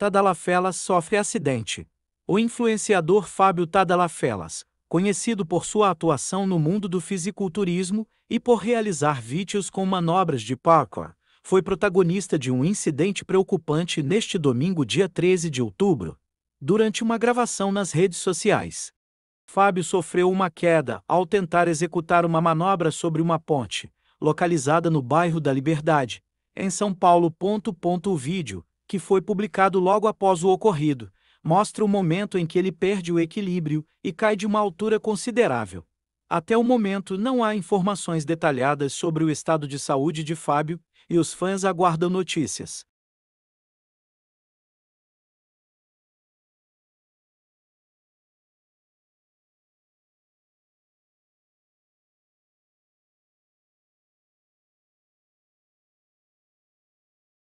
Tadalafelas sofre acidente. O influenciador Fábio Tadalafelas, conhecido por sua atuação no mundo do fisiculturismo e por realizar vídeos com manobras de parkour, foi protagonista de um incidente preocupante neste domingo, dia 13 de outubro, durante uma gravação nas redes sociais. Fábio sofreu uma queda ao tentar executar uma manobra sobre uma ponte, localizada no bairro da Liberdade, em São Paulo. O vídeo que foi publicado logo após o ocorrido, mostra o momento em que ele perde o equilíbrio e cai de uma altura considerável. Até o momento, não há informações detalhadas sobre o estado de saúde de Fábio e os fãs aguardam notícias.